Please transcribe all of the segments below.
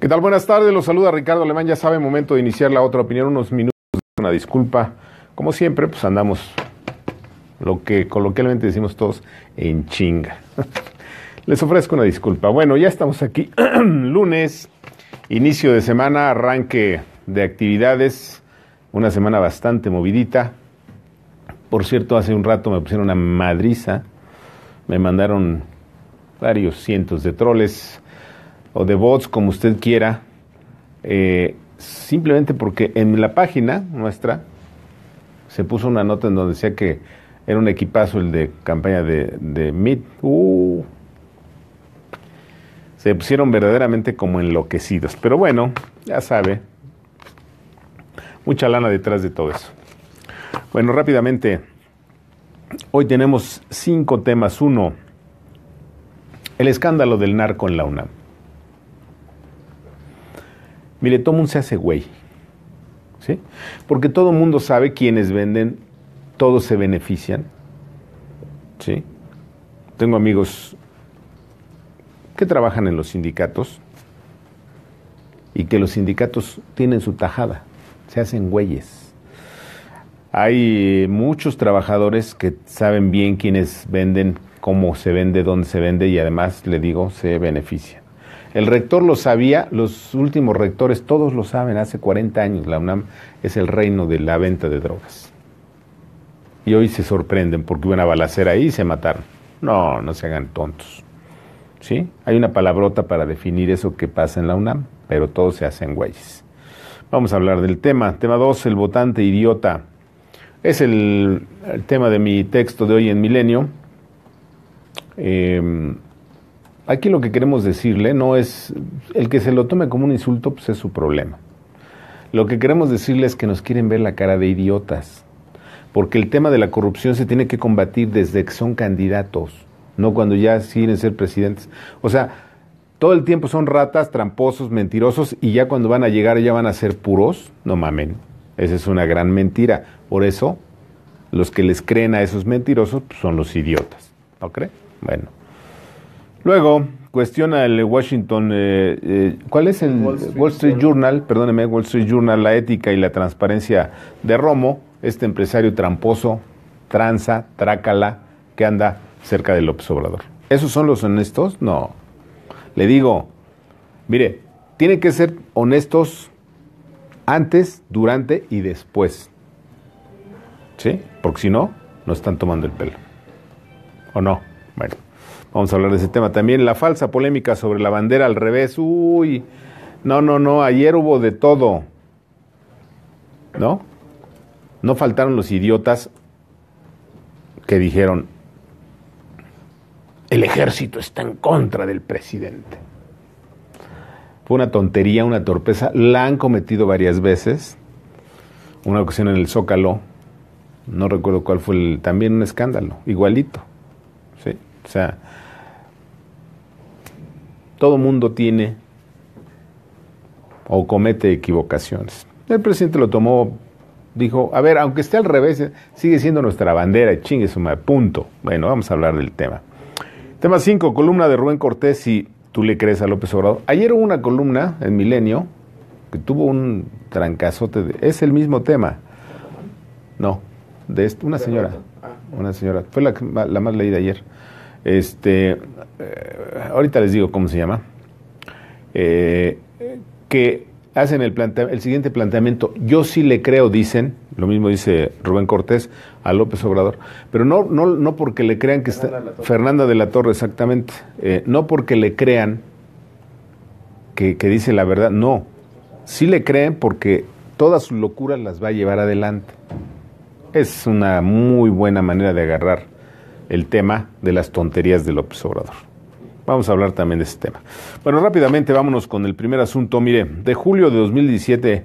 ¿Qué tal? Buenas tardes, los saluda Ricardo Alemán. Ya sabe, momento de iniciar la otra opinión, unos minutos, una disculpa. Como siempre, pues andamos lo que coloquialmente decimos todos en chinga. Les ofrezco una disculpa. Bueno, ya estamos aquí. Lunes, inicio de semana, arranque de actividades, una semana bastante movidita. Por cierto, hace un rato me pusieron una madriza, me mandaron varios cientos de troles o de bots, como usted quiera, eh, simplemente porque en la página nuestra se puso una nota en donde decía que era un equipazo el de campaña de, de Meet. Uh. se pusieron verdaderamente como enloquecidos. Pero bueno, ya sabe, mucha lana detrás de todo eso. Bueno, rápidamente, hoy tenemos cinco temas. Uno, el escándalo del narco en la UNAM. Mire, todo mundo se hace güey. ¿Sí? Porque todo mundo sabe quiénes venden, todos se benefician. ¿Sí? Tengo amigos que trabajan en los sindicatos y que los sindicatos tienen su tajada, se hacen güeyes. Hay eh, muchos trabajadores que saben bien quiénes venden, cómo se vende, dónde se vende y además, le digo, se benefician. El rector lo sabía, los últimos rectores todos lo saben, hace 40 años la UNAM es el reino de la venta de drogas. Y hoy se sorprenden porque hubo una balacera ahí y se mataron. No, no se hagan tontos. ¿Sí? Hay una palabrota para definir eso que pasa en la UNAM, pero todos se hacen güeyes. Vamos a hablar del tema. Tema 2, el votante idiota. Es el, el, tema de mi texto de hoy en Milenio. Eh, Aquí lo que queremos decirle no es, el que se lo tome como un insulto, pues es su problema. Lo que queremos decirle es que nos quieren ver la cara de idiotas, porque el tema de la corrupción se tiene que combatir desde que son candidatos, no cuando ya quieren ser presidentes. O sea, todo el tiempo son ratas, tramposos, mentirosos, y ya cuando van a llegar ya van a ser puros, no mamen. Esa es una gran mentira. Por eso, los que les creen a esos mentirosos pues, son los idiotas. ¿No cree? Bueno. Luego, cuestiona el Washington, eh, eh, ¿cuál es el Wall Street, Journal? Perdóneme, Wall Street Journal, la ética y la transparencia de Romo, este empresario tramposo, tranza, trácala, que anda cerca del López Obrador. ¿Esos son los honestos? No. Le digo, mire, tienen que ser honestos antes, durante y después. ¿Sí? Porque si no, no están tomando el pelo. ¿O no? Bueno. Vamos a hablar de ese tema también. La falsa polémica sobre la bandera al revés. Uy, no, no, no, ayer hubo de todo. ¿No? No faltaron los idiotas que dijeron, el ejército está en contra del presidente. Fue una tontería, una torpeza. La han cometido varias veces. Una ocasión en el Zócalo, no recuerdo cuál fue el, también un escándalo, igualito. ¿sí? O sea, todo mundo tiene o comete equivocaciones. El presidente lo tomó, dijo, a ver, aunque esté al revés, sigue siendo nuestra bandera, y chingue suma, punto. Bueno, vamos a hablar del tema. Tema 5, columna de Rubén Cortés y tú le crees a López Obrador. Ayer hubo una columna en Milenio que tuvo un trancazote, es el mismo tema. No, de una señora, ah. una señora, fue la más leída ayer. Este, eh, ahorita les digo cómo se llama. Eh, que hacen el, el siguiente planteamiento. Yo sí le creo, dicen, lo mismo dice Rubén Cortés a López Obrador, pero no, no, no porque le crean que está... Fernanda de la Torre, exactamente. Eh, no porque le crean que, dice la verdad, no. Sí le creen porque todas sus locuras las va a llevar adelante. Es una muy buena manera de agarrar el tema de las tonterías del observador. Vamos a hablar también de este tema. Bueno, rápidamente vámonos con el primer asunto. Mire, de julio de 2017,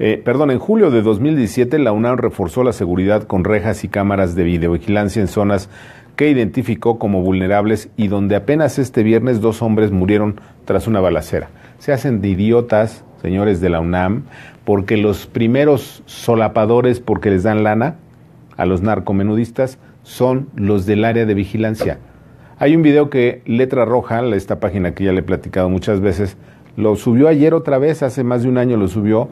eh, perdón, en julio de 2017 la UNAM reforzó la seguridad con rejas y cámaras de videovigilancia en zonas que identificó como vulnerables y donde apenas este viernes dos hombres murieron tras una balacera. Se hacen de idiotas, señores de la UNAM, porque los primeros solapadores, porque les dan lana a los narcomenudistas, son los del área de vigilancia. Hay un video que Letra Roja, esta página que ya le he platicado muchas veces, lo subió ayer otra vez, hace más de un año lo subió,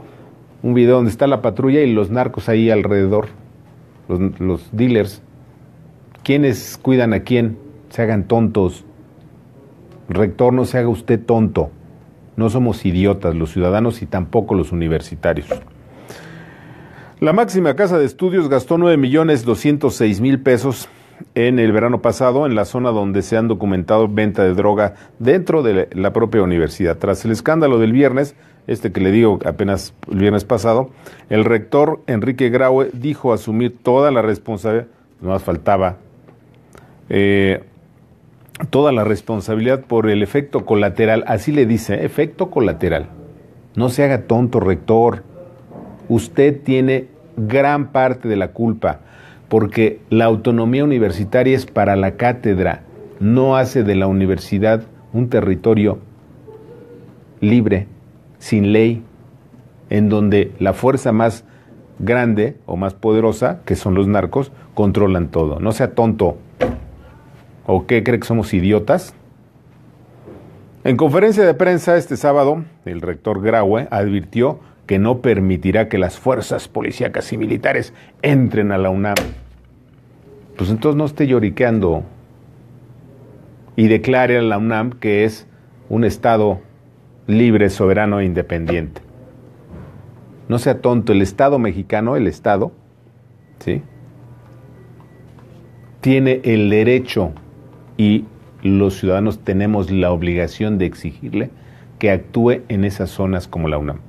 un video donde está la patrulla y los narcos ahí alrededor, los, dealers. ¿Quiénes cuidan a quién? Se hagan tontos. Rector, no se haga usted tonto. No somos idiotas los ciudadanos y tampoco los universitarios. La máxima casa de estudios gastó 9.206.000 millones mil pesos en el verano pasado en la zona donde se han documentado venta de droga dentro de la propia universidad. Tras el escándalo del viernes, este que le digo apenas el viernes pasado, el rector Enrique Graue dijo asumir toda la responsabilidad, no más faltaba, eh, toda la responsabilidad por el efecto colateral, así le dice, efecto colateral. No se haga tonto, rector usted tiene gran parte de la culpa, porque la autonomía universitaria es para la cátedra, no hace de la universidad un territorio libre, sin ley, en donde la fuerza más grande o más poderosa, que son los narcos, controlan todo. No sea tonto. ¿O qué cree que somos idiotas? En conferencia de prensa este sábado, el rector Graue advirtió que no permitirá que las fuerzas policíacas y militares entren a la UNAM. Pues entonces no esté lloriqueando y declare a la UNAM que es un Estado libre, soberano e independiente. No sea tonto, el Estado mexicano, el Estado, ¿sí? tiene el derecho y los ciudadanos tenemos la obligación de exigirle que actúe en esas zonas como la UNAM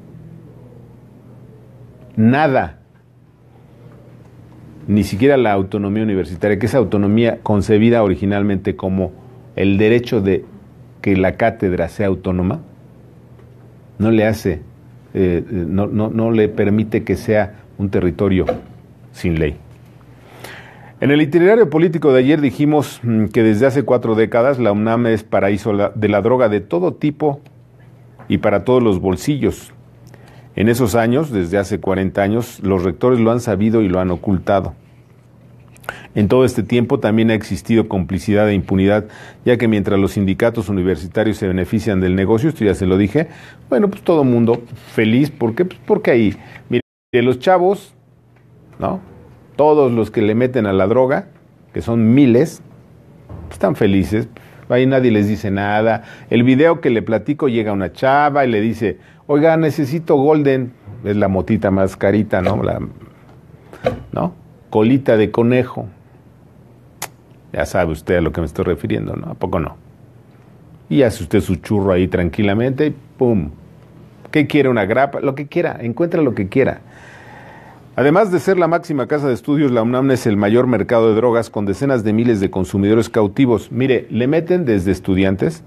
nada, ni siquiera la autonomía universitaria, que es autonomía concebida originalmente como el derecho de que la cátedra sea autónoma, no le hace, eh, eh, no, no le permite que sea un territorio sin ley. En el itinerario político de ayer dijimos mm, que desde hace cuatro décadas la UNAM es paraíso de la droga de todo tipo y para todos los bolsillos, en esos años, desde hace 40 años, los rectores lo han sabido y lo han ocultado. En todo este tiempo también ha existido complicidad e impunidad, ya que mientras los sindicatos universitarios se benefician del negocio, esto ya se lo dije, bueno, pues todo mundo feliz, ¿por qué? Pues porque ahí, mire, los chavos, ¿no? Todos los que le meten a la droga, que son miles, están felices, ahí nadie les dice nada. El video que le platico llega una chava y le dice, oiga, necesito Golden, es la motita más carita, ¿no? La, ¿No? Colita de conejo. Ya sabe usted a lo que me estoy refiriendo, ¿no? ¿A poco no? Y hace usted su churro ahí tranquilamente y ¡pum! ¿Qué quiere? Una grapa, lo que quiera, encuentra lo que quiera. Además de ser la máxima casa de estudios, la UNAM es el mayor mercado de drogas con decenas de miles de consumidores cautivos. Mire, le meten desde estudiantes,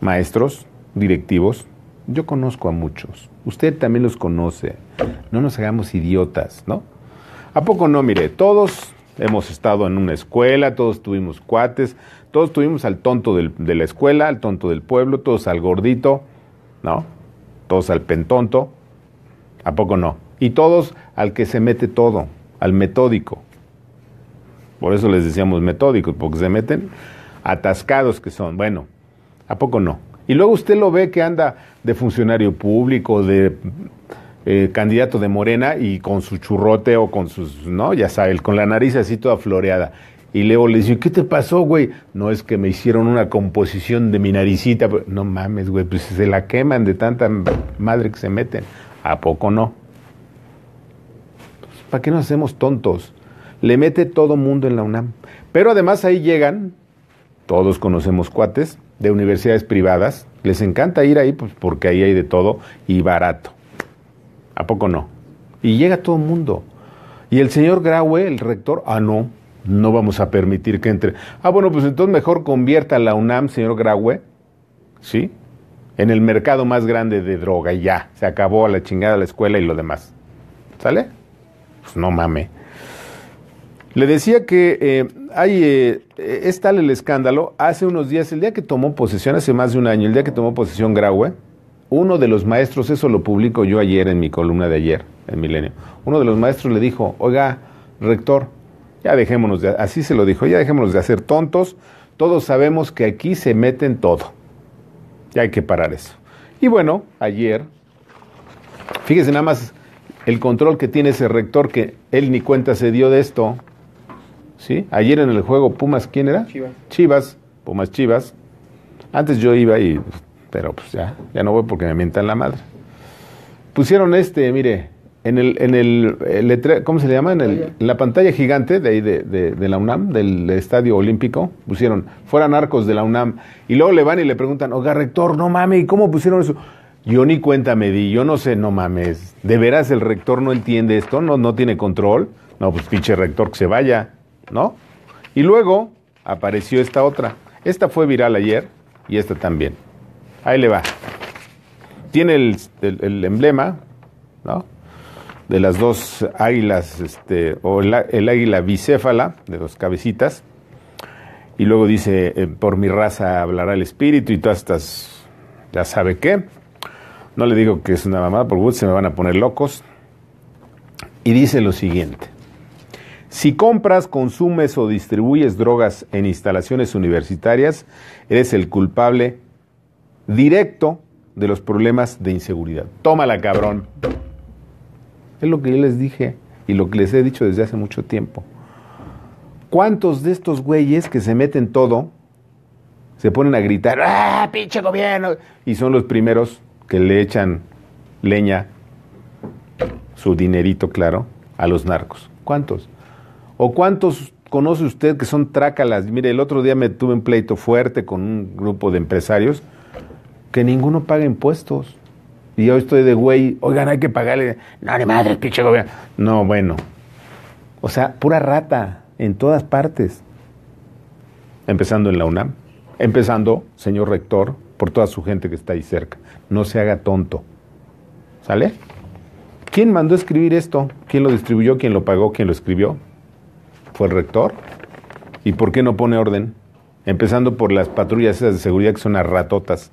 maestros, directivos, yo conozco a muchos. Usted también los conoce. No nos hagamos idiotas, ¿no? ¿A poco no? Mire, todos hemos estado en una escuela, todos tuvimos cuates, todos tuvimos al tonto de la escuela, al tonto del pueblo, todos al gordito, ¿no? Todos al pentonto. ¿A poco no? Y todos al que se mete todo, al metódico. Por eso les decíamos metódicos, porque se meten atascados que son. Bueno, ¿a poco no? Y luego usted lo ve que anda de funcionario público, de eh, candidato de Morena y con su churrote o con sus, ¿no? Ya sabe, con la nariz así toda floreada. Y luego le dice, ¿qué te pasó, güey? No es que me hicieron una composición de mi naricita. No mames, güey, pues se la queman de tanta madre que se meten. ¿A poco no? Pues, ¿Para qué nos hacemos tontos? Le mete todo mundo en la UNAM. Pero además ahí llegan, todos conocemos cuates, de universidades privadas, les encanta ir ahí pues, porque ahí hay de todo y barato. ¿A poco no? Y llega todo el mundo. Y el señor Graue, el rector, ah, no, no vamos a permitir que entre. Ah, bueno, pues entonces mejor convierta a la UNAM, señor Graue, ¿sí? En el mercado más grande de droga y ya, se acabó a la chingada la escuela y lo demás. ¿Sale? Pues no mame. Le decía que eh, Ay, eh, eh, es tal el escándalo, hace unos días, el día que tomó posesión, hace más de un año, el día que tomó posesión Graue, uno de los maestros, eso lo publico yo ayer en mi columna de ayer, en Milenio, uno de los maestros le dijo, oiga, rector, ya dejémonos de, así se lo dijo, ya dejémonos de hacer tontos, todos sabemos que aquí se meten todo, ya hay que parar eso. Y bueno, ayer, fíjese nada más el control que tiene ese rector que él ni cuenta se dio de esto, ¿sí? Ayer en el juego Pumas, ¿quién era? Chivas. Chivas, Pumas Chivas. Antes yo iba y, pero pues ya, ya no voy porque me mientan la madre. Pusieron este, mire, en el, en el, ¿cómo se le llama? En, la pantalla gigante de ahí de, la UNAM, del Estadio Olímpico, pusieron, fueran arcos de la UNAM, y luego le van y le preguntan, oiga, rector, no mames, ¿cómo pusieron eso? Yo ni cuenta me di, yo no sé, no mames, ¿de veras el rector no entiende esto? ¿No, no tiene control? No, pues pinche rector, que se vaya. ¿no? Y luego apareció esta otra. Esta fue viral ayer y esta también. Ahí le va. Tiene el, emblema, ¿no? De las dos águilas, este, o el, águila bicéfala, de dos cabecitas. Y luego dice, eh, por mi raza hablará el espíritu y todas estas, ya sabe qué. No le digo que es una mamada, porque se me van a poner locos. Y dice lo siguiente. Si compras, consumes o distribuyes drogas en instalaciones universitarias, eres el culpable directo de los problemas de inseguridad. Tómala, cabrón. Es lo que yo les dije y lo que les he dicho desde hace mucho tiempo. ¿Cuántos de estos güeyes que se meten todo se ponen a gritar, ¡ah, pinche gobierno! Y son los primeros que le echan leña, su dinerito, claro, a los narcos? ¿Cuántos? ¿O cuántos conoce usted que son trácalas? Mire, el otro día me tuve un pleito fuerte con un grupo de empresarios que ninguno paga impuestos. Y yo estoy de güey, oigan, hay que pagarle. No, ni madre, pinche gobierno. No, bueno. O sea, pura rata en todas partes. Empezando en la UNAM. Empezando, señor rector, por toda su gente que está ahí cerca. No se haga tonto. ¿Sale? ¿Quién mandó a escribir esto? ¿Quién lo distribuyó? ¿Quién lo pagó? ¿Quién lo escribió? fue el rector. ¿Y por qué no pone orden? Empezando por las patrullas de seguridad que son a ratotas.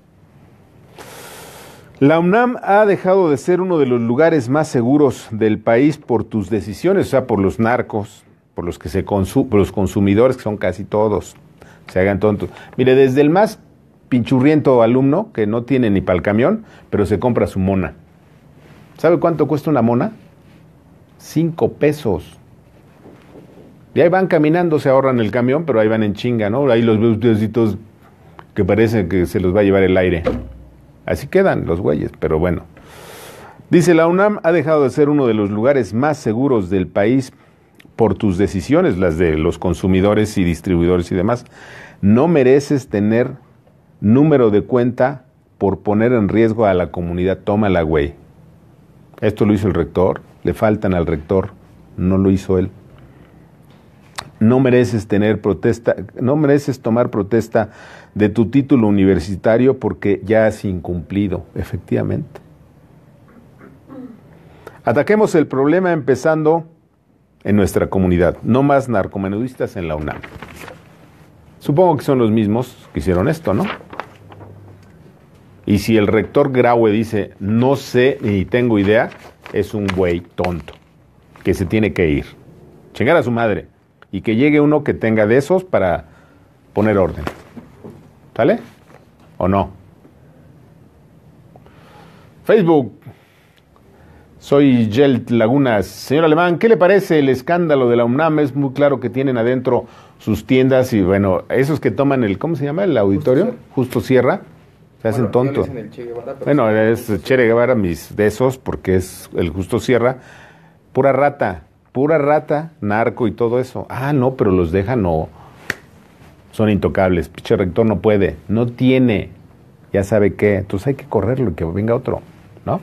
La UNAM ha dejado de ser uno de los lugares más seguros del país por tus decisiones, o sea, por los narcos, por los que se por los consumidores que son casi todos. Se hagan tontos. Mire, desde el más pinchurriento alumno que no tiene ni para el camión, pero se compra su mona. ¿Sabe cuánto cuesta una mona? Cinco pesos. Y ahí van caminando, se ahorran el camión, pero ahí van en chinga, ¿no? Ahí los veo que parece que se los va a llevar el aire. Así quedan los güeyes, pero bueno. Dice, la UNAM ha dejado de ser uno de los lugares más seguros del país por tus decisiones, las de los consumidores y distribuidores y demás. No mereces tener número de cuenta por poner en riesgo a la comunidad. toma Tómala, güey. Esto lo hizo el rector, le faltan al rector, no lo hizo él. No mereces tener protesta, no mereces tomar protesta de tu título universitario porque ya has incumplido, efectivamente. Ataquemos el problema empezando en nuestra comunidad. No más narcomenudistas en la UNAM. Supongo que son los mismos que hicieron esto, ¿no? Y si el rector Graue dice, no sé ni tengo idea, es un güey tonto que se tiene que ir. Chingar a su madre y que llegue uno que tenga de esos para poner orden. ¿Sale? ¿O no? Facebook. Soy Yelt Lagunas. Señor Alemán, ¿qué le parece el escándalo de la UNAM? Es muy claro que tienen adentro sus tiendas y bueno, esos que toman el, ¿cómo se llama? El auditorio, Justo, Sierra, se hacen tonto. tontos. bueno, es Che Guevara mis de esos porque es el Justo Sierra, pura rata. Pura rata, narco y todo eso. Ah, no, pero los deja, no. Son intocables. Piche rector no puede. No tiene. Ya sabe qué. Entonces hay que correrlo y que venga otro, ¿no?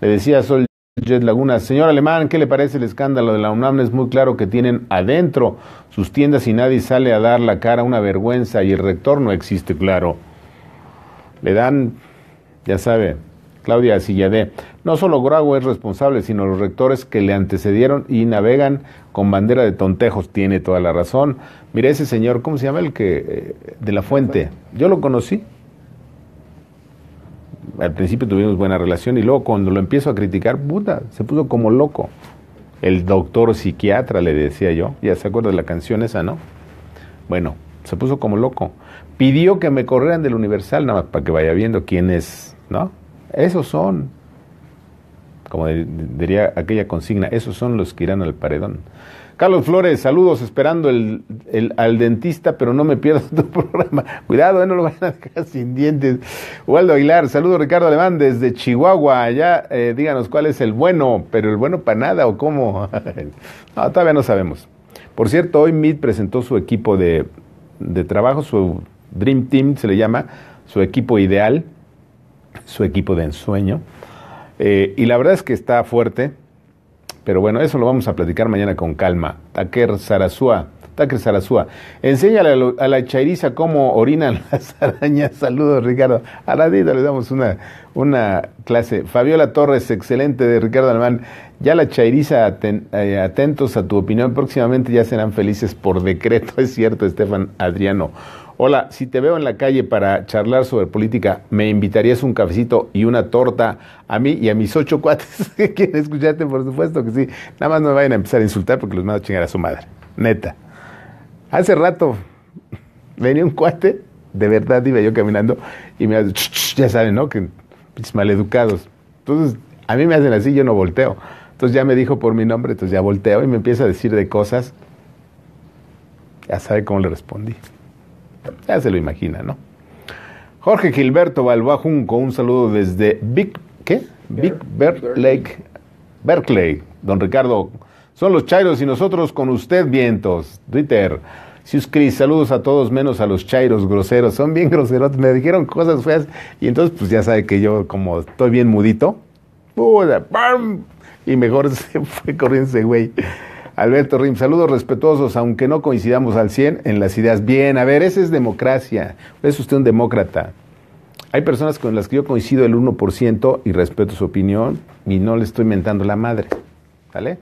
Le decía Sol Jet Laguna, señor Alemán, ¿qué le parece el escándalo de la UNAM? Es muy claro que tienen adentro sus tiendas y nadie sale a dar la cara, una vergüenza y el rector no existe, claro. Le dan, ya sabe, Claudia Silladé. No solo Grago es responsable, sino los rectores que le antecedieron y navegan con bandera de tontejos. Tiene toda la razón. Mira ese señor, ¿cómo se llama el que? Eh, de la Fuente. Yo lo conocí. Al principio tuvimos buena relación y luego cuando lo empiezo a criticar, puta, se puso como loco. El doctor psiquiatra le decía yo. Ya se acuerda de la canción esa, ¿no? Bueno, se puso como loco. Pidió que me corrieran del Universal, nada más para que vaya viendo quién es, ¿no? Esos son, como diría aquella consigna, esos son los que irán al paredón. Carlos Flores, saludos, esperando al dentista, pero no me pierdas tu programa. Cuidado, eh, no lo van a dejar sin dientes. Waldo Aguilar, saludos Ricardo Alemán desde Chihuahua. Ya eh, díganos cuál es el bueno, pero el bueno para nada o cómo. no, todavía no sabemos. Por cierto, hoy Mid presentó su equipo de, de trabajo, su Dream Team se le llama, su equipo ideal su equipo de ensueño. Eh, y la verdad es que está fuerte, pero bueno, eso lo vamos a platicar mañana con calma. Taker Sarasúa. Taker Sarasúa. Enséñale a, la chairiza cómo orinan las arañas. Saludos, Ricardo. A la dita le damos una, una clase. Fabiola Torres, excelente de Ricardo Alemán. Ya la chairiza, eh, atentos a tu opinión. Próximamente ya serán felices por decreto. Es cierto, Estefan Adriano. Hola, si te veo en la calle para charlar sobre política, ¿me invitarías un cafecito y una torta a mí y a mis ocho cuates que quieren escucharte? Por supuesto que sí. Nada más no me vayan a empezar a insultar porque los mando a chingar a su madre. Neta. Hace rato venía un cuate, de verdad iba yo caminando y me hace, ya saben, ¿no? Que maleducados. Entonces, a mí me hacen así, yo no volteo. Entonces ya me dijo por mi nombre, entonces ya volteo y me empieza a decir de cosas. Ya sabe cómo le respondí. Ya se lo imagina, ¿no? Jorge Gilberto Balboa con un saludo desde Big, ¿qué? Big Berkeley. Don Ricardo, son los chairos y nosotros con usted, vientos. Twitter. suscríbete saludos a todos, menos a los chairos groseros. Son bien groseros. Me dijeron cosas feas. Y entonces, pues ya sabe que yo, como estoy bien mudito, ¡pum! y mejor se fue corriendo ese güey. Alberto Rim, saludos respetuosos, aunque no coincidamos al 100 en las ideas. Bien, a ver, esa es democracia. Es usted un demócrata. Hay personas con las que yo coincido el 1% y respeto su opinión y no le estoy mentando la madre. ¿Vale?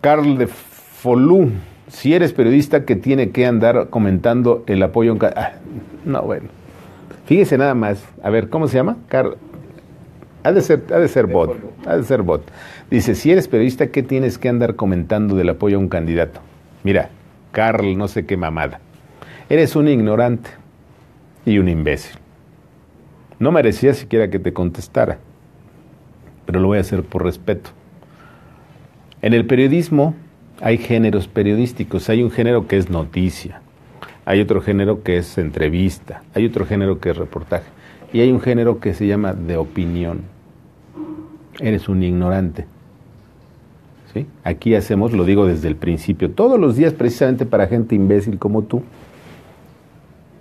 Carl de Folú, si eres periodista que tiene que andar comentando el apoyo. En ah, no, bueno. Fíjese nada más. A ver, ¿cómo se llama? Carl. Ha de ser, ser bot. Ha de ser bot. Dice, si eres periodista, ¿qué tienes que andar comentando del apoyo a un candidato? Mira, Carl, no sé qué mamada. Eres un ignorante y un imbécil. No merecía siquiera que te contestara, pero lo voy a hacer por respeto. En el periodismo hay géneros periodísticos. Hay un género que es noticia, hay otro género que es entrevista, hay otro género que es reportaje. Y hay un género que se llama de opinión. Eres un ignorante. ¿Sí? Aquí hacemos, lo digo desde el principio, todos los días precisamente para gente imbécil como tú.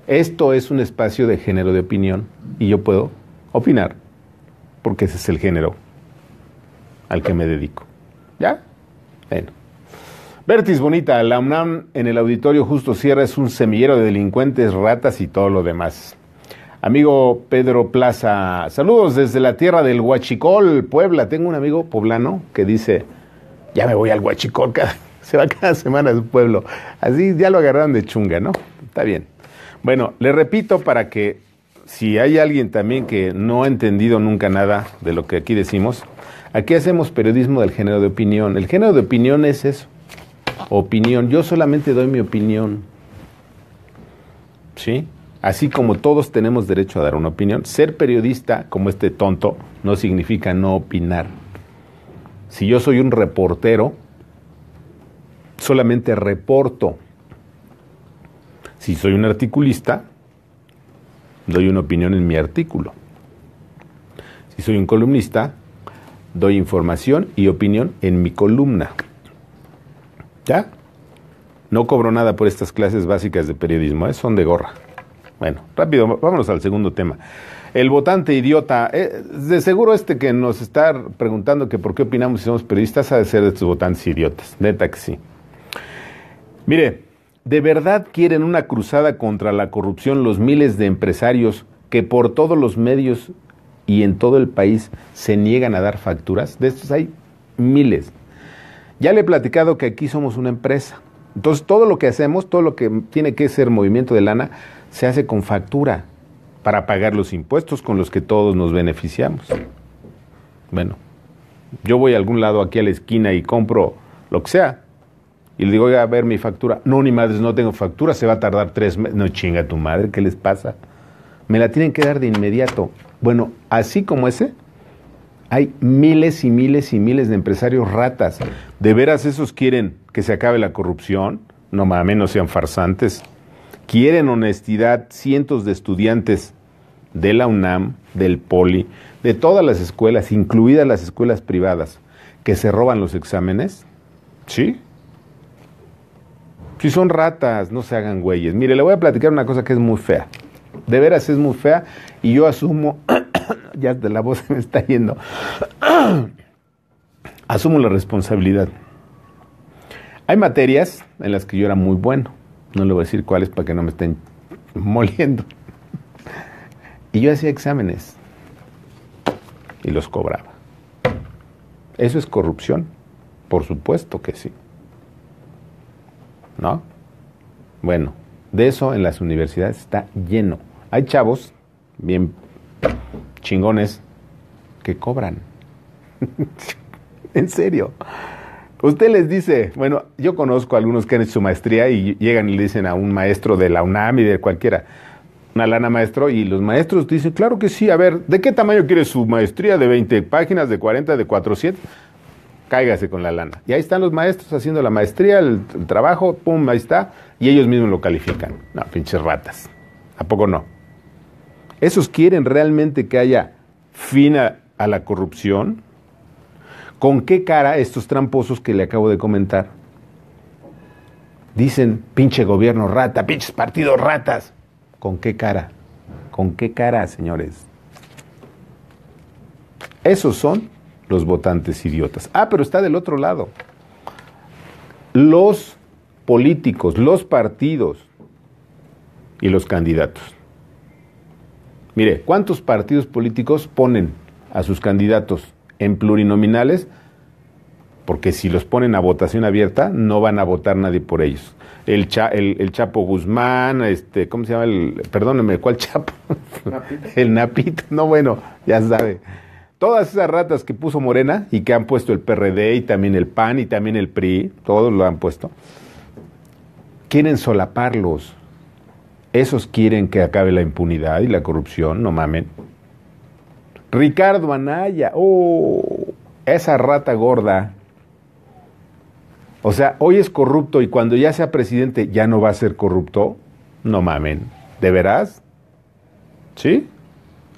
Esto es un espacio de género de opinión y yo puedo opinar porque ese es el género al que me dedico. ¿Ya? Bueno. Bertis Bonita, la UNAM en el auditorio Justo cierra es un semillero de delincuentes, ratas y todo lo demás. Amigo Pedro Plaza, saludos desde la tierra del Huachicol, Puebla. Tengo un amigo poblano que dice, ya me voy al Huachicol, se va cada semana a su pueblo. Así ya lo agarraron de chunga, ¿no? Está bien. Bueno, le repito para que si hay alguien también que no ha entendido nunca nada de lo que aquí decimos, aquí hacemos periodismo del género de opinión. El género de opinión es eso, opinión. Yo solamente doy mi opinión. ¿Sí? Así como todos tenemos derecho a dar una opinión, ser periodista como este tonto no significa no opinar. Si yo soy un reportero, solamente reporto. Si soy un articulista, doy una opinión en mi artículo. Si soy un columnista, doy información y opinión en mi columna. ¿Ya? No cobro nada por estas clases básicas de periodismo, ¿eh? son de gorra. Bueno, rápido, vámonos al segundo tema. El votante idiota, eh, de seguro este que nos está preguntando que por qué opinamos si somos periodistas ha de ser de estos votantes idiotas, neta que sí. Mire, ¿de verdad quieren una cruzada contra la corrupción los miles de empresarios que por todos los medios y en todo el país se niegan a dar facturas? De estos hay miles. Ya le he platicado que aquí somos una empresa. Entonces todo lo que hacemos, todo lo que tiene que ser movimiento de lana, se hace con factura para pagar los impuestos con los que todos nos beneficiamos. Bueno, yo voy a algún lado aquí a la esquina y compro lo que sea. Y le digo, oiga, a ver mi factura. No, ni madres, no tengo factura, se va a tardar tres meses. No chinga tu madre, ¿qué les pasa? Me la tienen que dar de inmediato. Bueno, así como ese, hay miles y miles y miles de empresarios ratas. ¿De veras esos quieren que se acabe la corrupción? No más no sean farsantes quieren honestidad cientos de estudiantes de la UNAM, del POLI, de todas las escuelas, incluidas las escuelas privadas, que se roban los exámenes? ¿Sí? Si son ratas, no se hagan güeyes. Mire, le voy a platicar una cosa que es muy fea. De veras es muy fea y yo asumo, ya de la voz se me está yendo, asumo la responsabilidad. Hay materias en las que yo era muy bueno no le voy a decir cuáles para que no me estén moliendo. Y yo hacía exámenes y los cobraba. ¿Eso es corrupción? Por supuesto que sí. ¿No? Bueno, de eso en las universidades está lleno. Hay chavos bien chingones que cobran. en serio. Usted les dice, bueno, yo conozco a algunos que han hecho su maestría y llegan y le dicen a un maestro de la UNAM y de cualquiera, una lana maestro, y los maestros dicen, claro que sí, a ver, ¿de qué tamaño quiere su maestría? ¿De 20 páginas, de 40, de 400? Cáigase con la lana. Y ahí están los maestros haciendo la maestría, el, trabajo, pum, ahí está, y ellos mismos lo califican. No, pinches ratas. ¿A poco no? ¿Esos quieren realmente que haya fin a la corrupción? ¿Con qué cara estos tramposos que le acabo de comentar dicen pinche gobierno rata, pinches partidos ratas? ¿Con qué cara? ¿Con qué cara, señores? Esos son los votantes idiotas. Ah, pero está del otro lado. Los políticos, los partidos y los candidatos. Mire, ¿cuántos partidos políticos ponen a sus candidatos en plurinominales, porque si los ponen a votación abierta, no van a votar nadie por ellos. El, el, Chapo Guzmán, este, ¿cómo se llama? El, perdóneme, ¿cuál Chapo? El Napito, no bueno, ya sabe. Todas esas ratas que puso Morena y que han puesto el PRD y también el PAN y también el PRI, todos lo han puesto, quieren solaparlos. Esos quieren que acabe la impunidad y la corrupción, no mamen. Ricardo Anaya, oh, esa rata gorda. O sea, hoy es corrupto y cuando ya sea presidente ya no va a ser corrupto. No mamen, ¿de veras? ¿Sí?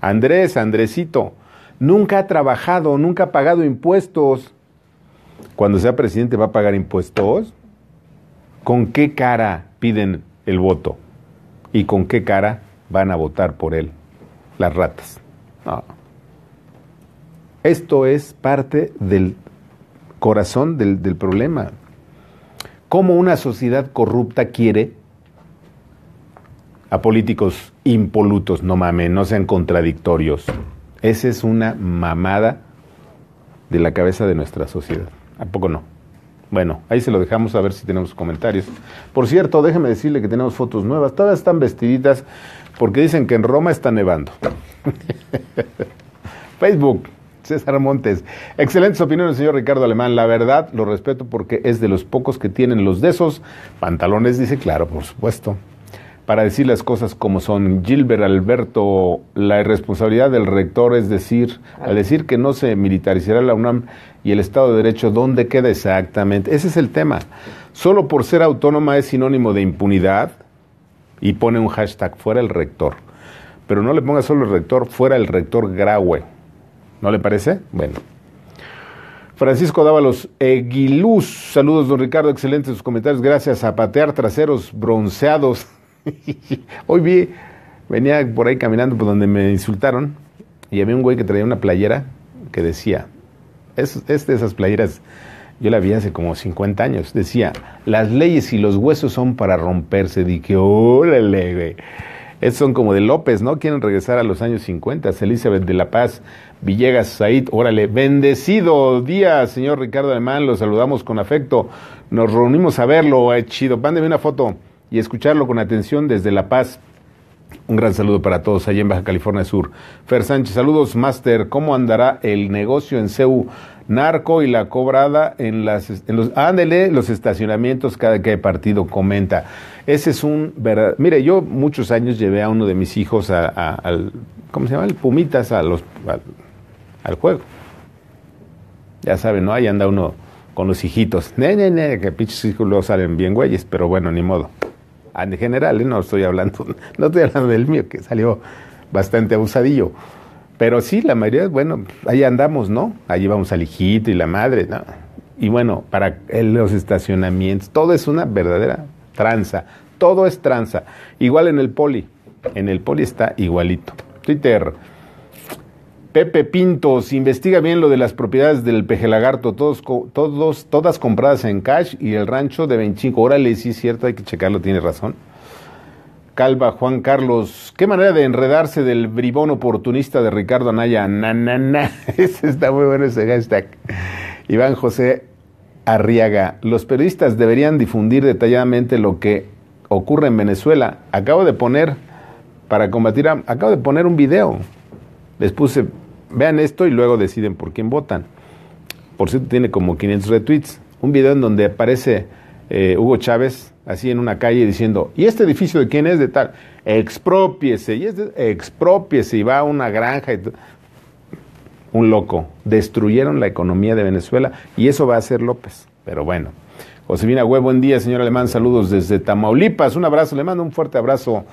Andrés, Andresito, nunca ha trabajado, nunca ha pagado impuestos. Cuando sea presidente va a pagar impuestos. ¿Con qué cara piden el voto? ¿Y con qué cara van a votar por él? Las ratas. No. Esto es parte del corazón del, problema. ¿Cómo una sociedad corrupta quiere a políticos impolutos? No mames, no sean contradictorios. Esa es una mamada de la cabeza de nuestra sociedad. ¿A poco no? Bueno, ahí se lo dejamos a ver si tenemos comentarios. Por cierto, déjeme decirle que tenemos fotos nuevas. Todas están vestiditas porque dicen que en Roma está nevando. Facebook, César Montes. Excelentes opiniones, señor Ricardo Alemán. La verdad, lo respeto porque es de los pocos que tienen los de esos pantalones, dice, claro, por supuesto. Para decir las cosas como son, Gilbert Alberto, la irresponsabilidad del rector es decir, al decir que no se militarizará la UNAM y el Estado de Derecho, ¿dónde queda exactamente? Ese es el tema. Solo por ser autónoma es sinónimo de impunidad y pone un hashtag fuera el rector. Pero no le ponga solo el rector, fuera el rector Graue ¿No le parece? Bueno. Francisco Dávalos Eguiluz, saludos don Ricardo, excelentes sus comentarios, gracias a patear traseros bronceados. Hoy vi, venía por ahí caminando por donde me insultaron y había un güey que traía una playera que decía, es, de esas playeras, yo la vi hace como 50 años, decía, las leyes y los huesos son para romperse, dije, órale, güey son como de López, ¿no? Quieren regresar a los años 50. Elizabeth de la Paz, Villegas, Said, órale, bendecido día, señor Ricardo Alemán, lo saludamos con afecto. Nos reunimos a verlo, eh, chido. pándeme una foto y escucharlo con atención desde La Paz. Un gran saludo para todos allá en Baja California Sur. Fer Sánchez, saludos, Master. ¿Cómo andará el negocio en CEU? Narco y la cobrada en las los ándele los estacionamientos cada que partido comenta. Ese es un verdad. Mire, yo muchos años llevé a uno de mis hijos a, al ¿cómo se llama? El Pumitas a los al, juego. Ya saben, ¿no? Ahí anda uno con los hijitos. Ne, ne, ne, que pinches hijos luego salen bien güeyes, pero bueno, ni modo. Ah, en general, ¿eh? no estoy hablando, no estoy hablando del mío, que salió bastante abusadillo. Pero sí, la mayoría, bueno, ahí andamos, ¿no? Allí vamos al hijito y la madre, ¿no? Y bueno, para los estacionamientos, todo es una verdadera tranza, todo es tranza. Igual en el poli, en el poli está igualito. Twitter, Pepe Pintos, investiga bien lo de las propiedades del Pejelagarto, todos, todos, todas compradas en cash y el rancho de 25. Órale, sí es cierto, hay que checarlo, tiene razón. Calva Juan Carlos, qué manera de enredarse del bribón oportunista de Ricardo Anaya. Na, na, na. Ese está muy bueno ese hashtag. Iván José Arriaga, los periodistas deberían difundir detalladamente lo que ocurre en Venezuela. Acabo de poner, para combatir, a, acabo de poner un video. Les puse, vean esto y luego deciden por quién votan. Por cierto, tiene como 500 retweets. Un video en donde aparece eh, Hugo Chávez, así en una calle, diciendo, ¿y este edificio de quién es? De tal, expropiese, y es y va a una granja. un loco, destruyeron la economía de Venezuela, y eso va a ser López, pero bueno. Josefina Huevo, buen día, señor Alemán. Saludos desde Tamaulipas. Un abrazo, le mando un fuerte abrazo.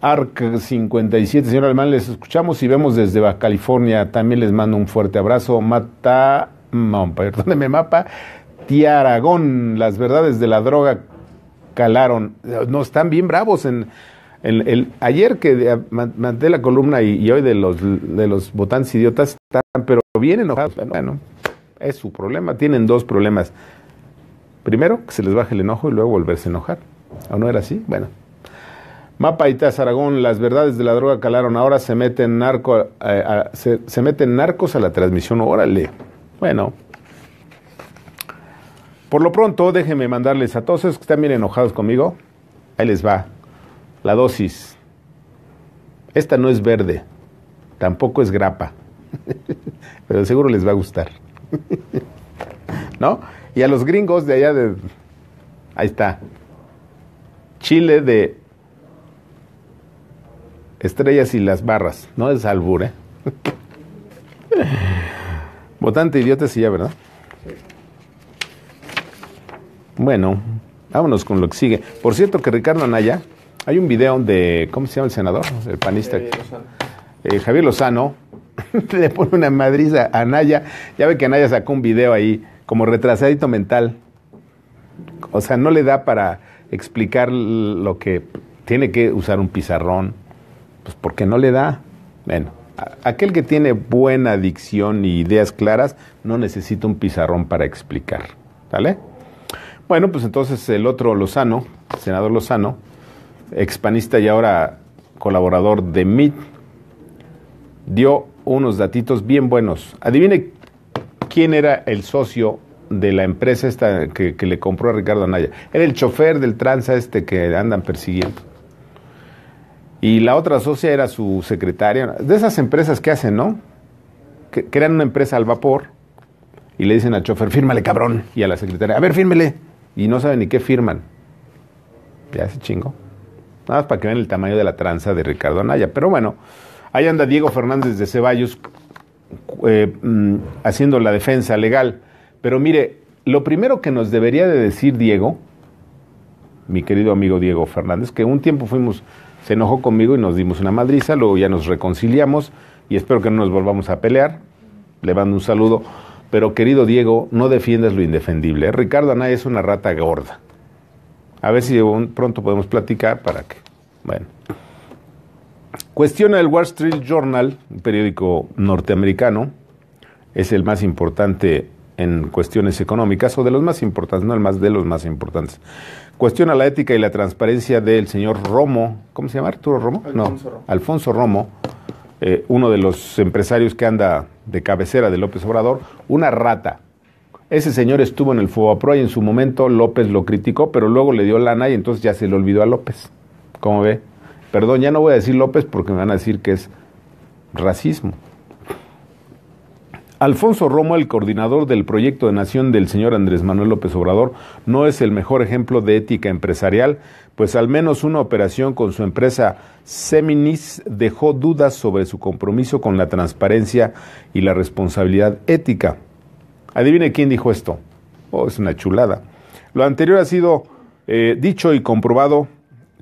ARC 57, señor Alemán, les escuchamos y vemos desde Baja California. También les mando un fuerte abrazo. Mata, no, perdóneme, mapa. Tía Aragón, las verdades de la droga calaron. No, están bien bravos en... El, ayer que eh, mandé la columna y, hoy de los, de los votantes idiotas están, pero bien enojados. Bueno, es su problema. Tienen dos problemas. Primero, que se les baje el enojo y luego volverse a enojar. ¿O no era así? Bueno. Mapa Taz Aragón, las verdades de la droga calaron. Ahora se meten, narco, eh, se meten narcos a la transmisión. Órale. Bueno, por lo pronto, déjenme mandarles a todos esos que están bien enojados conmigo. Ahí les va. La dosis. Esta no es verde. Tampoco es grapa. Pero seguro les va a gustar. ¿No? Y a los gringos de allá de... Ahí está. Chile de estrellas y las barras. No es albur, ¿eh? Votante idiota, sí, ya, ¿verdad? Bueno, vámonos con lo que sigue. Por cierto que Ricardo Anaya, hay un video donde ¿cómo se llama el senador? El panista. Eh, eh, Javier Lozano. Javier Lozano le pone una madriza a Anaya. Ya ve que Anaya sacó un video ahí, como retrasadito mental. O sea, no le da para explicar lo que tiene que usar un pizarrón, pues porque no le da. Bueno, aquel que tiene buena dicción y ideas claras no necesita un pizarrón para explicar. ¿Vale? Bueno, pues entonces el otro Lozano, senador Lozano, expanista y ahora colaborador de MIT, dio unos datitos bien buenos. Adivine quién era el socio de la empresa esta que, le compró a Ricardo Anaya. Era el chofer del tranza este que andan persiguiendo. Y la otra socia era su secretaria. De esas empresas que hacen, ¿no? Que crean una empresa al vapor y le dicen al chofer, fírmale cabrón. Y a la secretaria, a ver, fírmele y no saben ni qué firman. Ya se chingo. Nada más para que vean el tamaño de la tranza de Ricardo Anaya. Pero bueno, ahí anda Diego Fernández de Ceballos eh, mm, haciendo la defensa legal. Pero mire, lo primero que nos debería de decir Diego, mi querido amigo Diego Fernández, que un tiempo fuimos, se enojó conmigo y nos dimos una madriza, luego ya nos reconciliamos y espero que no nos volvamos a pelear. Le mando un saludo pero querido Diego, no defiendas lo indefendible. ¿eh? Ricardo Anaya es una rata gorda. A ver si pronto podemos platicar para que... Bueno. Cuestiona el Wall Street Journal, un periódico norteamericano. Es el más importante en cuestiones económicas, o de los más importantes, no el más de los más importantes. Cuestiona la ética y la transparencia del señor Romo, ¿cómo se llama? Arturo Romo. Alfonso Romo. Alfonso Romo, eh, uno de los empresarios que anda de cabecera de López Obrador, una rata. Ese señor estuvo en el Pro y en su momento López lo criticó, pero luego le dio lana y entonces ya se le olvidó a López. ¿Cómo ve? Perdón, ya no voy a decir López porque me van a decir que es racismo. Alfonso Romo, el coordinador del proyecto de nación del señor Andrés Manuel López Obrador, no es el mejor ejemplo de ética empresarial, pues al menos una operación con su empresa Seminis dejó dudas sobre su compromiso con la transparencia y la responsabilidad ética. Adivine quién dijo esto. Oh, es una chulada. Lo anterior ha sido eh, dicho y comprobado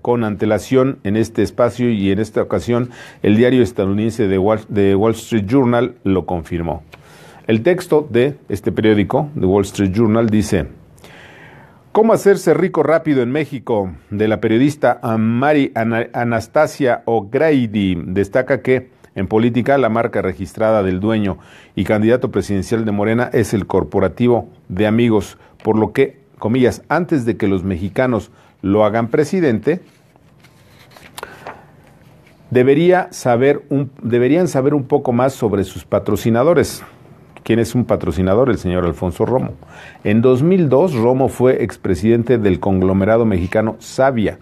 con antelación en este espacio y en esta ocasión el diario estadounidense de Wall Street Journal lo confirmó. El texto de este periódico, The Wall Street Journal, dice, ¿Cómo hacerse rico rápido en México? De la periodista Mari Anastasia O'Grady destaca que en política la marca registrada del dueño y candidato presidencial de Morena es el corporativo de amigos, por lo que, comillas, antes de que los mexicanos lo hagan presidente, debería saber un, deberían saber un poco más sobre sus patrocinadores quien es un patrocinador, el señor Alfonso Romo. En 2002, Romo fue expresidente del conglomerado mexicano Sabia.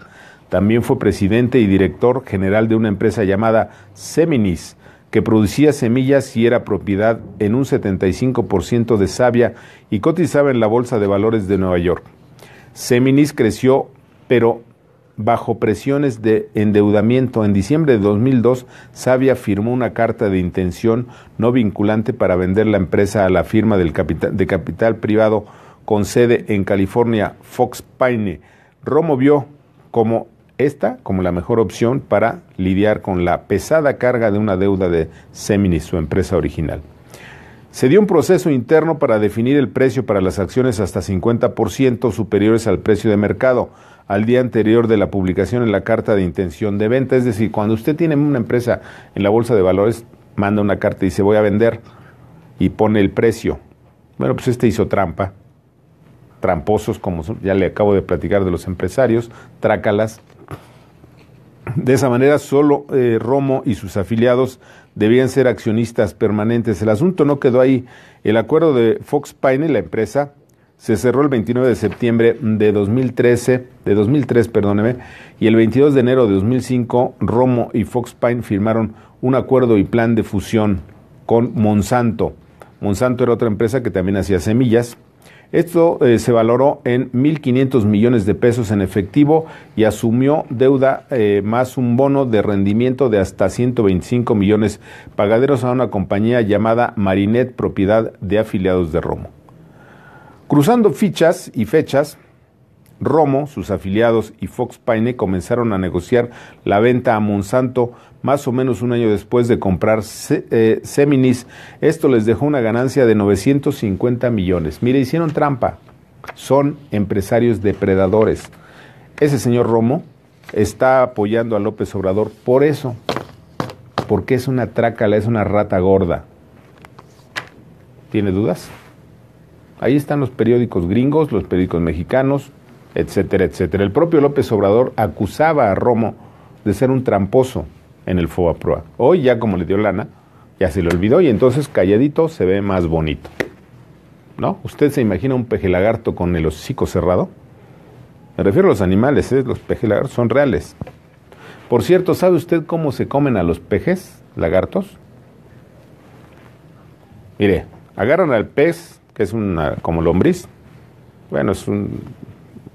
También fue presidente y director general de una empresa llamada Seminis, que producía semillas y era propiedad en un 75% de Sabia y cotizaba en la Bolsa de Valores de Nueva York. Seminis creció, pero bajo presiones de endeudamiento, en diciembre de 2002, Sabia firmó una carta de intención no vinculante para vender la empresa a la firma de capital privado con sede en California, Fox Paine. Romo vio como esta como la mejor opción para lidiar con la pesada carga de una deuda de Seminis, su empresa original. Se dio un proceso interno para definir el precio para las acciones hasta 50% superiores al precio de mercado al día anterior de la publicación en la carta de intención de venta. Es decir, cuando usted tiene una empresa en la bolsa de valores, manda una carta y dice voy a vender y pone el precio. Bueno, pues este hizo trampa. Tramposos, como ya le acabo de platicar de los empresarios, trácalas. De esa manera, solo eh, Romo y sus afiliados debían ser accionistas permanentes. El asunto no quedó ahí. El acuerdo de Fox Paine, la empresa, se cerró el 29 de septiembre de 2013, de 2003, perdóneme, y el 22 de enero de 2005 Romo y Foxpine firmaron un acuerdo y plan de fusión con Monsanto. Monsanto era otra empresa que también hacía semillas. Esto eh, se valoró en 1.500 millones de pesos en efectivo y asumió deuda eh, más un bono de rendimiento de hasta 125 millones pagaderos a una compañía llamada Marinet, propiedad de afiliados de Romo. Cruzando fichas y fechas, Romo, sus afiliados y Fox Paine comenzaron a negociar la venta a Monsanto más o menos un año después de comprar eh, Seminis. Esto les dejó una ganancia de 950 millones. Mire, hicieron trampa. Son empresarios depredadores. Ese señor Romo está apoyando a López Obrador por eso. Porque es una trácala, es una rata gorda. ¿Tiene dudas? Ahí están los periódicos gringos, los periódicos mexicanos, etcétera, etcétera. El propio López Obrador acusaba a Romo de ser un tramposo en el FOA Proa. Hoy ya como le dio lana, ya se le olvidó y entonces calladito se ve más bonito. ¿No? ¿Usted se imagina un peje lagarto con el hocico cerrado? Me refiero a los animales, ¿eh? los pejelagartos son reales. Por cierto, ¿sabe usted cómo se comen a los pejes, lagartos? Mire, agarran al pez que es una como lombriz. Bueno, es un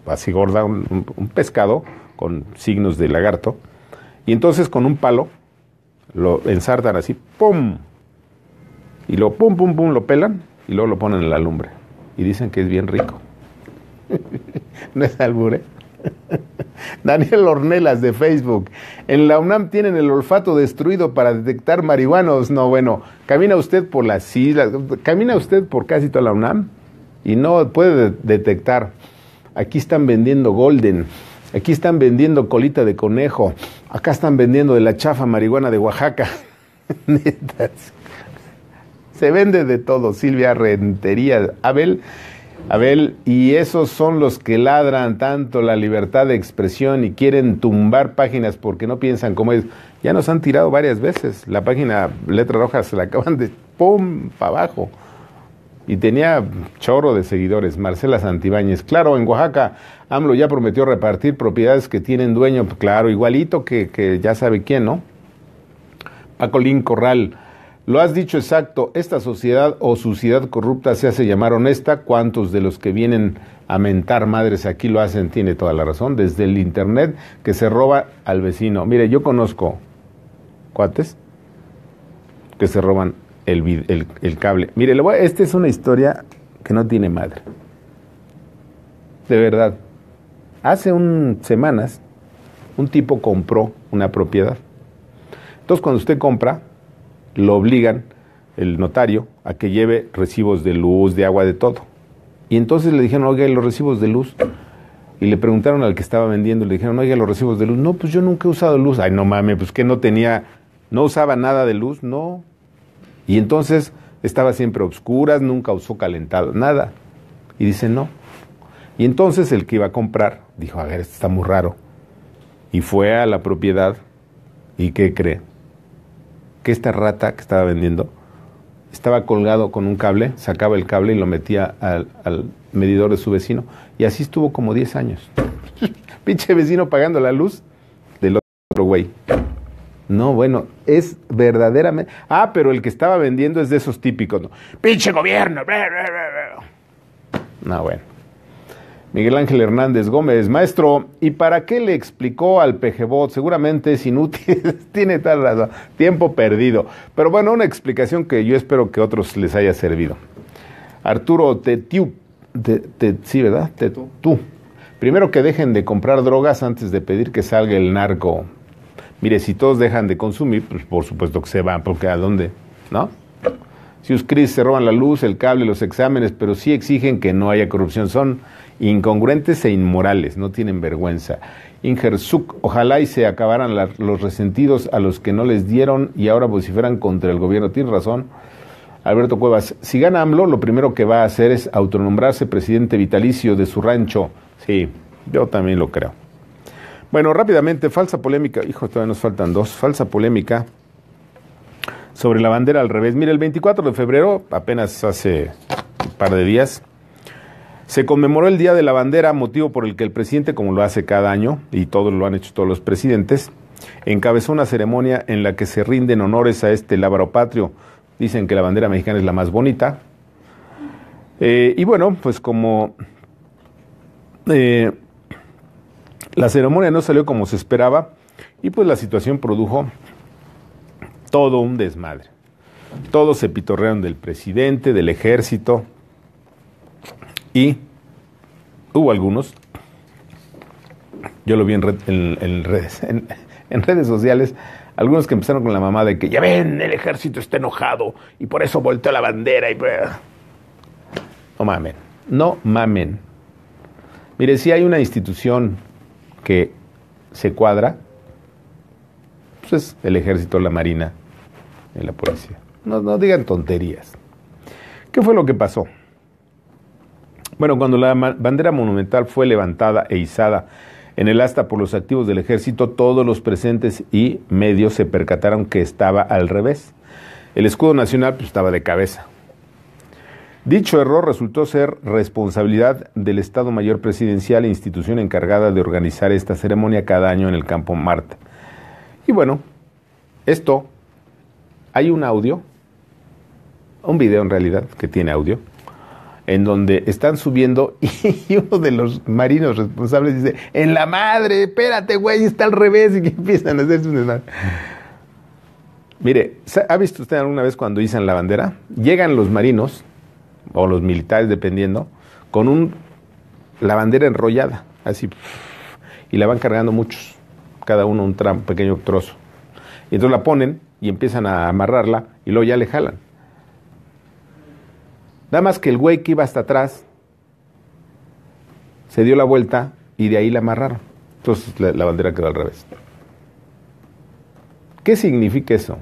así gorda, un, pescado con signos de lagarto. Y entonces con un palo lo ensartan así, ¡pum! Y lo pum, pum, pum, lo pelan y luego lo ponen en la lumbre. Y dicen que es bien rico. no es albure. ¿eh? Daniel Ornelas de Facebook. En la UNAM tienen el olfato destruido para detectar marihuanos. No, bueno, camina usted por las islas, camina usted por casi toda la UNAM y no puede detectar. Aquí están vendiendo Golden, aquí están vendiendo colita de conejo, acá están vendiendo de la chafa marihuana de Oaxaca. Se vende de todo, Silvia Rentería. Abel, Abel, y esos son los que ladran tanto la libertad de expresión y quieren tumbar páginas porque no piensan como es. Ya nos han tirado varias veces. La página Letra Roja se la acaban de ¡pum! para abajo. Y tenía chorro de seguidores, Marcela Santibáñez. Claro, en Oaxaca, AMLO ya prometió repartir propiedades que tienen dueño, claro, igualito que, ya sabe quién, ¿no? Paco Lin Corral. Lo has dicho exacto, esta sociedad o suciedad corrupta se hace llamar honesta. ¿Cuántos de los que vienen a mentar madres aquí lo hacen? Tiene toda la razón. Desde el Internet que se roba al vecino. Mire, yo conozco cuates que se roban el, cable. Mire, le esta es una historia que no tiene madre. De verdad. Hace un, semanas un tipo compró una propiedad. Entonces cuando usted compra, lo obligan, el notario, a que lleve recibos de luz, de agua, de todo. Y entonces le dijeron, oiga, los recibos de luz? Y le preguntaron al que estaba vendiendo, le dijeron, oiga, los recibos de luz. No, pues yo nunca he usado luz. Ay, no mames, pues que no tenía, no usaba nada de luz, no. Y entonces estaba siempre a obscuras, nunca usó calentado, nada. Y dice, no. Y entonces el que iba a comprar dijo, a ver, esto está muy raro. Y fue a la propiedad y ¿qué cree? que esta rata que estaba vendiendo estaba colgado con un cable, sacaba el cable y lo metía al, medidor de su vecino. Y así estuvo como 10 años. Pinche vecino pagando la luz del otro güey. No, bueno, es verdaderamente... Ah, pero el que estaba vendiendo es de esos típicos. ¿no? Pinche gobierno. no, bueno. Miguel Ángel Hernández Gómez, maestro, ¿y para qué le explicó al PGBot Seguramente es inútil, tiene tal razón, tiempo perdido. Pero bueno, una explicación que yo espero que otros les haya servido. Arturo Tetiu, te, sí, ¿verdad? Tú... Primero que dejen de comprar drogas antes de pedir que salga el narco. Mire, si todos dejan de consumir, pues por supuesto que se van, porque ¿a dónde? ¿No? Si ustedes se roban la luz, el cable, los exámenes, pero sí exigen que no haya corrupción. Son incongruentes e inmorales, no tienen vergüenza. Ingersuk, ojalá y se acabaran los resentidos a los que no les dieron y ahora vociferan contra el gobierno. tiene razón. Alberto Cuevas, si gana AMLO, lo primero que va a hacer es autonombrarse presidente vitalicio de su rancho. Sí, yo también lo creo. Bueno, rápidamente, falsa polémica. Hijo, todavía nos faltan dos. Falsa polémica sobre la bandera al revés. Mira, el 24 de febrero, apenas hace un par de días, se conmemoró el Día de la Bandera, motivo por el que el presidente, como lo hace cada año, y todos lo han hecho todos los presidentes, encabezó una ceremonia en la que se rinden honores a este lábaro patrio. Dicen que la bandera mexicana es la más bonita. Eh, y bueno, pues como eh, la ceremonia no salió como se esperaba, y pues la situación produjo todo un desmadre. Todos se pitorrearon del presidente, del ejército, y hubo algunos, yo lo vi en, redes, en, redes, sociales, algunos que empezaron con la mamá de que ya ven, el ejército está enojado y por eso volteó la bandera y... No mamen, no mamen. Mire, si hay una institución que se cuadra, pues es el ejército, la marina, y la policía. No, no digan tonterías. ¿Qué fue lo que pasó? Bueno, cuando la bandera monumental fue levantada e izada en el asta por los activos del ejército, todos los presentes y medios se percataron que estaba al revés. El escudo nacional pues, estaba de cabeza. Dicho error resultó ser responsabilidad del Estado Mayor Presidencial, e institución encargada de organizar esta ceremonia cada año en el campo Marte. Y bueno, esto, hay un audio, un video en realidad que tiene audio, en donde están subiendo y uno de los marinos responsables dice, en la madre, espérate, güey, está al revés y que empiezan a hacerse un Mire, ¿ha visto usted alguna vez cuando izan la bandera? Llegan los marinos, o los militares, dependiendo, con la bandera enrollada, así, y la van cargando muchos, cada uno un tramo, pequeño trozo. Y entonces la ponen y empiezan a amarrarla y luego ya le jalan Nada más que el güey que iba hasta atrás se dio la vuelta y de ahí la amarraron. Entonces la, bandera quedó al revés. ¿Qué significa eso?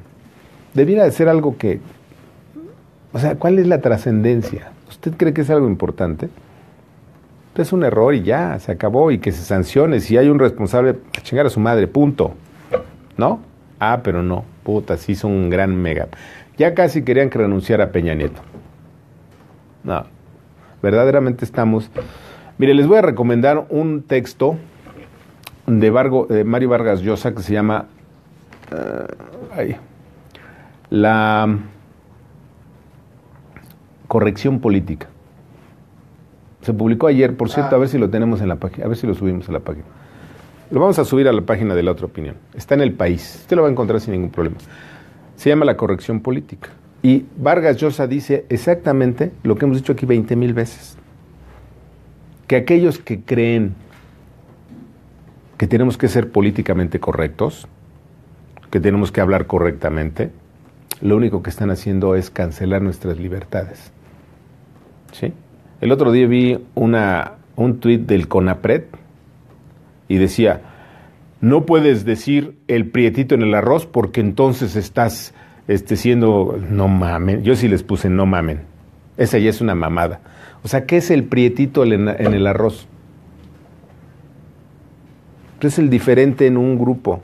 Debiera de ser algo que... O sea, ¿cuál es la trascendencia? ¿Usted cree que es algo importante? Pues es un error y ya, se acabó y que se sancione. Si hay un responsable, a chingar a su madre, punto. ¿No? Ah, pero no. Puta, sí hizo un gran mega. Ya casi querían que renunciara a Peña Nieto. No, verdaderamente estamos... Mire, les voy a recomendar un texto de, de Mario Vargas Llosa que se llama... Eh, la corrección política. Se publicó ayer, por cierto, ah. a ver si lo tenemos en la página, a ver si lo subimos a la página. Lo vamos a subir a la página de la otra opinión. Está en el país. Usted lo va a encontrar sin ningún problema. Se llama la corrección política. Y Vargas Llosa dice exactamente lo que hemos dicho aquí 20 mil veces. Que aquellos que creen que tenemos que ser políticamente correctos, que tenemos que hablar correctamente, lo único que están haciendo es cancelar nuestras libertades. ¿Sí? El otro día vi una, un tuit del CONAPRED y decía, no puedes decir el prietito en el arroz porque entonces estás este, siendo, no mamen, yo sí les puse no mamen, esa ya es una mamada. O sea, ¿qué es el prietito en, el arroz? Es el diferente en un grupo.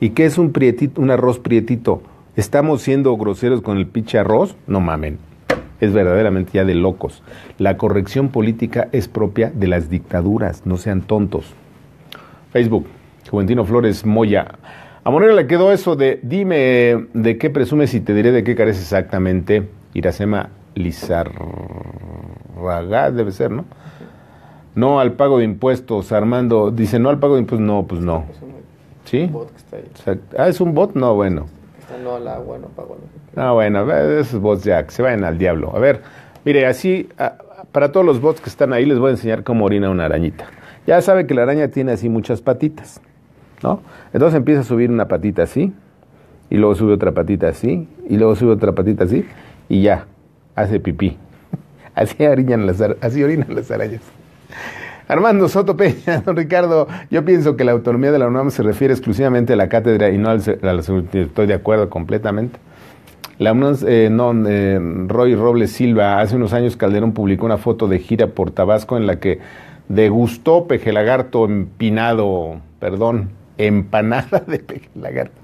¿Y qué es un prietito, un arroz prietito? ¿Estamos siendo groseros con el pinche arroz? No mamen. Es verdaderamente ya de locos. La corrección política es propia de las dictaduras, no sean tontos. Facebook, Juventino Flores Moya. A Moreno le quedó eso de dime de qué presumes y te diré de qué carece exactamente. Iracema Lizarraga debe ser, ¿no? No al pago de impuestos, Armando. Dice, no al pago de impuestos, no, pues no. ¿Sí? Ah, es un bot, no, bueno. No no Ah, bueno, esos bots ya, que se vayan al diablo. A ver, mire, así, para todos los bots que están ahí, les voy a enseñar cómo orina una arañita. Ya sabe que la araña tiene así muchas patitas. ¿no? Entonces empieza a subir una patita así, y luego sube otra patita así, y luego sube otra patita así, y ya, hace pipí. Así orinan las, así orinan las arañas. Armando Soto Peña, don Ricardo, yo pienso que la autonomía de la UNAM se refiere exclusivamente a la cátedra y no al, a la seguridad. Estoy de acuerdo completamente. La UNAM, eh, no, eh, Roy Robles Silva, hace unos años Calderón publicó una foto de gira por Tabasco en la que degustó pejelagarto empinado, perdón, empanada de la lagarto.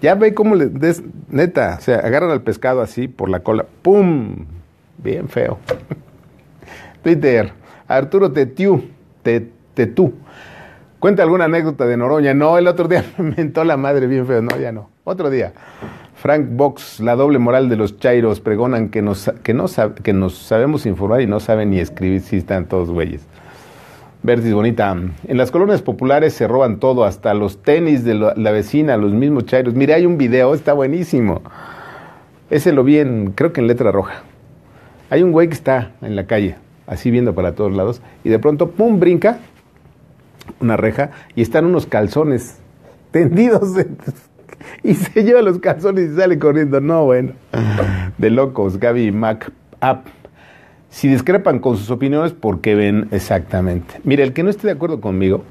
Ya ve cómo le des, neta, o sea, agarran al pescado así por la cola, ¡pum! Bien feo. Twitter, Arturo te Tetú. Cuenta alguna anécdota de Noroña. No, el otro día me mentó la madre bien feo. No, ya no. Otro día. Frank Box, la doble moral de los chairos, pregonan que que, no, que nos sabemos informar y no saben ni escribir si están todos güeyes. Vertis Bonita. En las colonias populares se roban todo, hasta los tenis de la vecina, los mismos chairos. Mira, hay un video, está buenísimo. Ese lo vi en, creo que en letra roja. Hay un güey que está en la calle, así viendo para todos lados, y de pronto, pum, brinca una reja y están unos calzones tendidos. y se lleva los calzones y sale corriendo. No, bueno. De locos, Gaby Mac App. Si discrepan con sus opiniones, ¿por qué ven exactamente. Mire, el que no esté de acuerdo conmigo,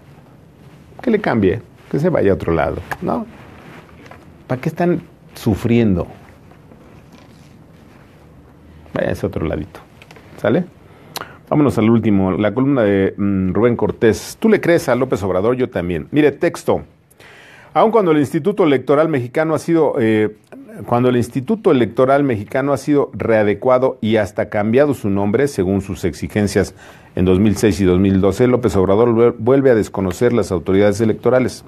que le cambie, que se vaya a otro lado, ¿no? ¿Para qué están sufriendo? Vaya a otro ladito, ¿sale? Vámonos al último, la columna de mm, Rubén Cortés. ¿Tú le crees a López Obrador? Yo también. Mire, texto. Aun cuando el Instituto Electoral Mexicano ha sido eh, cuando el Instituto Electoral Mexicano ha sido readecuado y hasta cambiado su nombre según sus exigencias en 2006 y 2012, López Obrador vuelve a desconocer las autoridades electorales.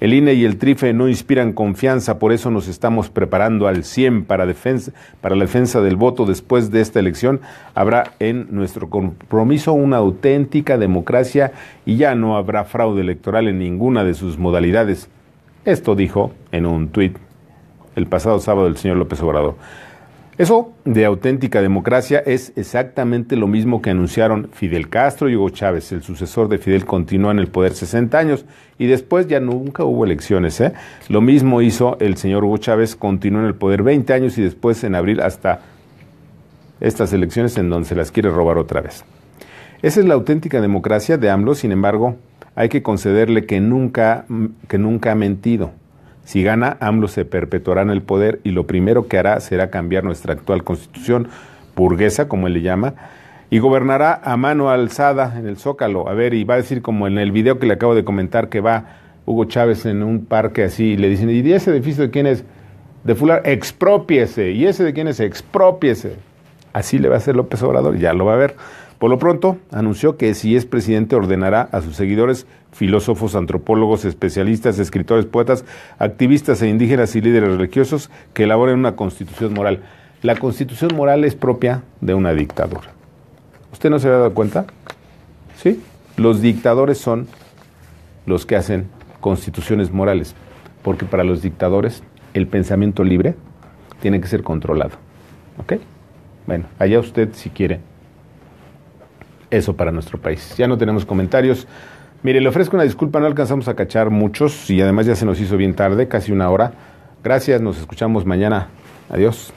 El INE y el TRIFE no inspiran confianza, por eso nos estamos preparando al 100 para, defensa, para la defensa del voto después de esta elección. Habrá en nuestro compromiso una auténtica democracia y ya no habrá fraude electoral en ninguna de sus modalidades. Esto dijo en un tuit el pasado sábado el señor López Obrador. Eso de auténtica democracia es exactamente lo mismo que anunciaron Fidel Castro y Hugo Chávez. El sucesor de Fidel continúa en el poder 60 años y después ya nunca hubo elecciones. ¿eh? Lo mismo hizo el señor Hugo Chávez, continuó en el poder 20 años y después en abril hasta estas elecciones en donde se las quiere robar otra vez. Esa es la auténtica democracia de AMLO, sin embargo, hay que concederle que nunca, que nunca ha mentido. Si gana, AMLO se perpetuará en el poder y lo primero que hará será cambiar nuestra actual constitución burguesa, como él le llama, y gobernará a mano alzada en el Zócalo. A ver, y va a decir como en el video que le acabo de comentar que va Hugo Chávez en un parque así y le dicen, ¿y ese edificio de quién es? De fular, expropiese. ¿Y ese de quién es? Expropiese. Así le va a hacer López Obrador, ya lo va a ver. Por lo pronto, anunció que si es presidente ordenará a sus seguidores, filósofos, antropólogos, especialistas, escritores, poetas, activistas e indígenas y líderes religiosos que elaboren una constitución moral. La constitución moral es propia de una dictadura. ¿Usted no se había dado cuenta? Sí, los dictadores son los que hacen constituciones morales, porque para los dictadores el pensamiento libre tiene que ser controlado. ¿Ok? Bueno, allá usted si quiere eso para nuestro país. Ya no tenemos comentarios. Mire, le ofrezco una disculpa, no alcanzamos a cachar muchos y además ya se nos hizo bien tarde, casi una hora. Gracias, nos escuchamos mañana. Adiós.